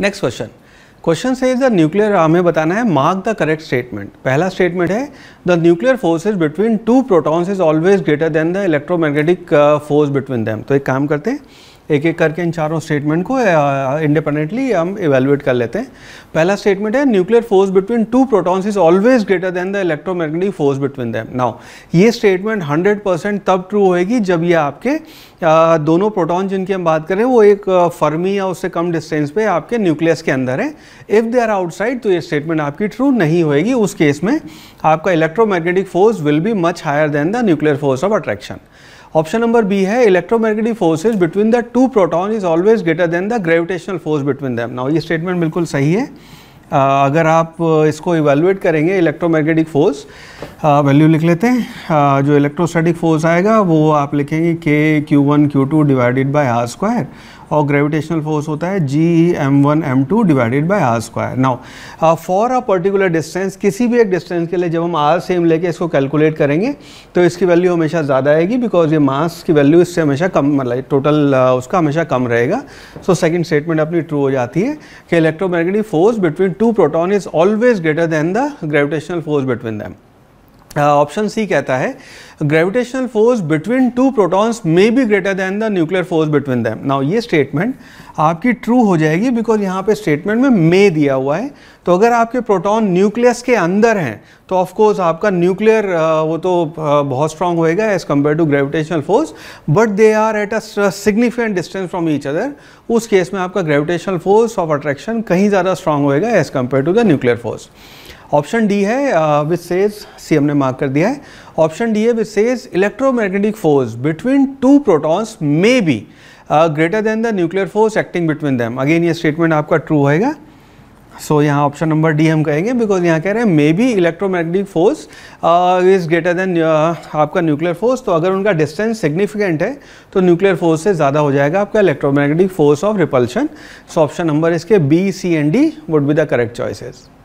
Next question question से is the nuclear हमें बताना है मार्क द करेक्ट स्टेटमेंट पहला स्टेटमेंट है the nuclear forces between two protons is always greater than the electromagnetic force between them तो एक काम करते हैं एक एक करके इन चारों स्टेटमेंट को इंडिपेंडेंटली हम इवेलुएट कर लेते हैं पहला स्टेटमेंट है nuclear force between two protons is always greater than the electromagnetic force between them now ये स्टेटमेंट 100 परसेंट तब ट्रू होएगी जब ये आपके आ, दोनों प्रोटॉन जिनकी हम बात करें वो एक फर्मी या उससे कम डिस्टेंस पे आपके न्यूक्लियस के अंदर है इफ़ दे आर आउटसाइड तो ये स्टेटमेंट आपकी ट्रू नहीं होएगी उस केस में आपका electromagnetic force will be much higher than the nuclear force of attraction option number B है electromagnetic forces between the two proton is always greater than the gravitational force between them now ये statement बिल्कुल सही है अगर आप इसको evaluate करेंगे electromagnetic force value लिख लेते हैं जो इलेक्ट्रोस्टैटिक फोर्स आएगा वो आप लिखेंगे के Q one Q two divided by R square और ग्रेविटेशनल फोर्स होता है G M one M two divided by R square now for a particular distance किसी भी एक डिस्टेंस के लिए जब हम आर सेम लेके इसको कैलकुलेट करेंगे तो इसकी वैल्यू हमेशा ज़्यादा आएगी बिकॉज ये मास की वैल्यू इससे हमेशा कम मतलब टोटल उसका हमेशा कम रहेगा सो सेकेंड स्टेटमेंट अपनी ट्रू हो जाती है कि electromagnetic force between two proton is always greater than the gravitational force between them. Option C कहता है gravitational force between two protons may be greater than the nuclear force between them now ये statement आपकी true हो जाएगी because यहाँ पे statement में मे दिया हुआ है तो अगर आपके प्रोटॉन न्यूक्लियस के अंदर हैं तो ऑफकोर्स आपका न्यूक्लियर वो तो बहुत स्ट्रांग होएगा as compare to gravitational force but they are at a significant distance from each other उस केस में आपका ग्रेविटेशनल फोर्स ऑफ अट्रैक्शन कहीं ज़्यादा स्ट्रांग होएगा as compare to the nuclear force option D है विच सेज सी हमने mark कर दिया है ऑप्शन डी है which says electromagnetic force between two protons may be greater than the nuclear force acting between them again ये statement आपका true होएगा so so, यहाँ ऑप्शन नंबर डी हम कहेंगे बिकॉज यहाँ कह रहे हैं may be electromagnetic force is greater than आपका न्यूक्लियर फोर्स तो अगर उनका डिस्टेंस सिग्निफिकेंट है तो न्यूक्लियर फोर्स से ज़्यादा हो जाएगा आपका electromagnetic force of repulsion so option number इसके B C and D would be the correct choices